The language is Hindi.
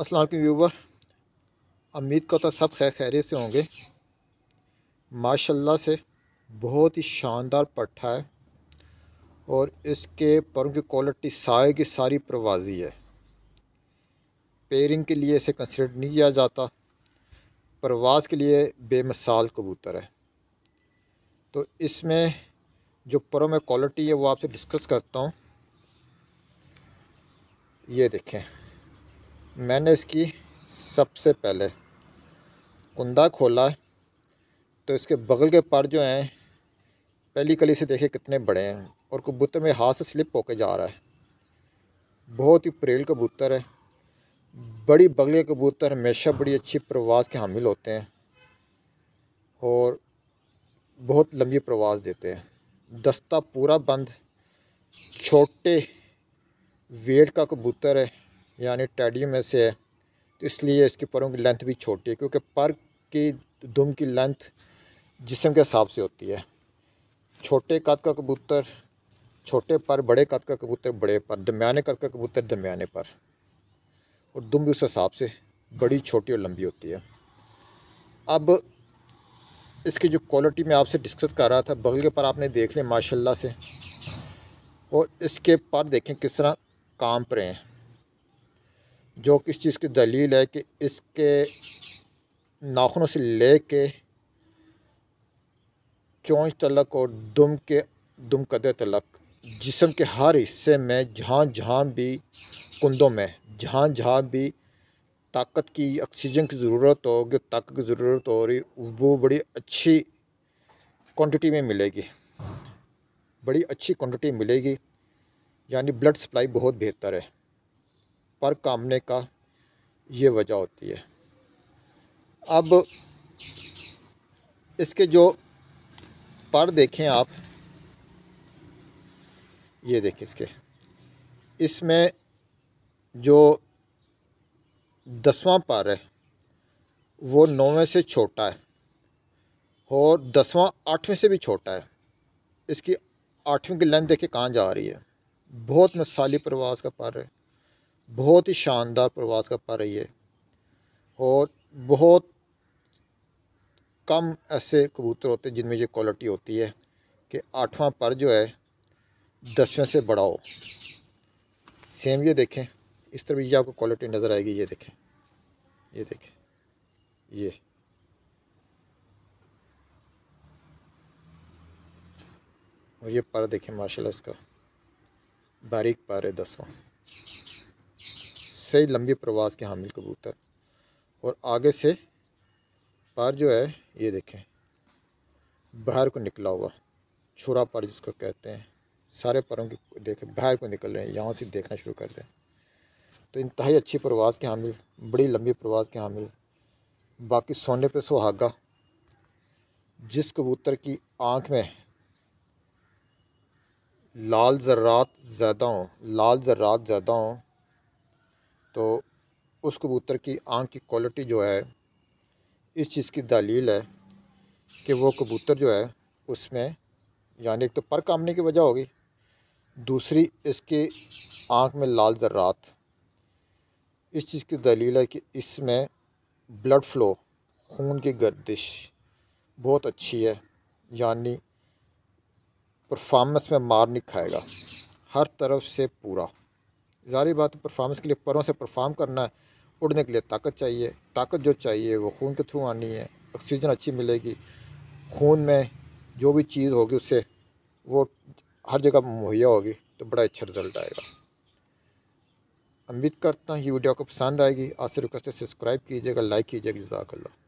असलम वालेकुम व्यूवर उम्मीद तो सब खैर खैरी से होंगे माशाल्लाह से बहुत ही शानदार पट्ठा है और इसके परों की क्वालिटी सारे की सारी प्रवाजी है पेयरिंग के लिए इसे कंसिडर नहीं किया जाता परवाज के लिए बेमिसाल कबूतर है तो इसमें जो परों में क्वालिटी है वो आपसे डिस्कस करता हूँ ये देखें मैंने इसकी सबसे पहले कुंदा खोला तो इसके बगल के पर जो हैं पहली कली से देखे कितने बड़े हैं और कबूतर में हाथ से स्लिप होकर जा रहा है बहुत ही प्रेल कबूतर है बड़ी बगले कबूतर हमेशा बड़ी अच्छी प्रवास के हामिल होते हैं और बहुत लंबी प्रवास देते हैं दस्ता पूरा बंद छोटे वेट का कबूतर है यानी टैडियो में से है तो इसलिए इसके परों की लेंथ भी छोटी है क्योंकि पर की दुम की लेंथ जिसम के हिसाब से होती है छोटे कद का कबूतर छोटे पर बड़े कद का कबूतर बड़े पर दरमियाने कद का कबूतर दरमियाने पर और दुम भी उस हिसाब से बड़ी छोटी और लंबी होती है अब इसकी जो क्वालिटी मैं आपसे डिस्कस कर रहा था बगल के पर आपने देख लें माशाल्लाह से और इसके पर देखें किस तरह काम पर हैं जो किस चीज़ की दलील है कि इसके नाखनों से ले के चोंच तलक और दुम के दुम कदे तलक जिसम के हर हिस्से में जहाँ जहाँ भी कुंदों में जहाँ जहाँ भी ताकत की ऑक्सीजन की ज़रूरत होगी ताकत की ज़रूरत हो रही वो बड़ी अच्छी क्वांटिटी में मिलेगी बड़ी अच्छी क्वांटिटी मिलेगी यानी ब्लड सप्लाई बहुत बेहतर है पर कामने का ये वजह होती है अब इसके जो पर देखें आप ये देखें इसके इसमें जो दसवां पर है वो नौवें से छोटा है और दसवां आठवें से भी छोटा है इसकी आठवीं की लेंथ देखे कहाँ जा रही है बहुत मसाली प्रवास का पर है बहुत ही शानदार प्रवास कर पा रही है और बहुत कम ऐसे कबूतर होते हैं जिनमें ये क्वालिटी होती है कि आठवां पर जो है दसवें से बड़ा हो सेम ये देखें इस तरह ये आपको क्वालिटी नज़र आएगी ये देखें ये देखें ये और ये पर देखें माशाल्लाह इसका बारीक पर है दसवां सही लंबी प्रवास के हामिल कबूतर और आगे से पर जो है ये देखें बाहर को निकला हुआ छुरा पर जिसको कहते हैं सारे परों की देखें बाहर को निकल रहे हैं यहाँ से देखना शुरू कर दें तो इंतहाई अच्छी प्रवास के हामिल बड़ी लंबी प्रवास के हामिल बाकी सोने पे सुहागा जिस कबूतर की आँख में लाल ज़र्रात ज़्यादा हों लाल ज़र्रात ज़्यादा हों तो उस कबूतर की आँख की क्वालिटी जो है इस चीज़ की दलील है कि वो कबूतर जो है उसमें यानी एक तो पर कामने की वजह होगी दूसरी इसकी आँख में लाल ज़र्रात इस चीज़ की दलील है कि इसमें ब्लड फ़्लो खून की गर्दिश बहुत अच्छी है यानी परफॉर्मेंस में मार नहीं खाएगा हर तरफ से पूरा जारी बात परफॉर्मेंस के लिए परों से परफॉर्म करना है उड़ने के लिए ताकत चाहिए ताकत जो चाहिए वो खून के थ्रू आनी है ऑक्सीजन अच्छी मिलेगी खून में जो भी चीज़ होगी उससे वो हर जगह मुहैया होगी तो बड़ा अच्छा रिजल्ट आएगा उम्मीद करता हूँ ये वीडियो को पसंद आएगी आज से रिक्वेस्ट है सब्सक्राइब कीजिएगा लाइक कीजिएगा जजाकल्ला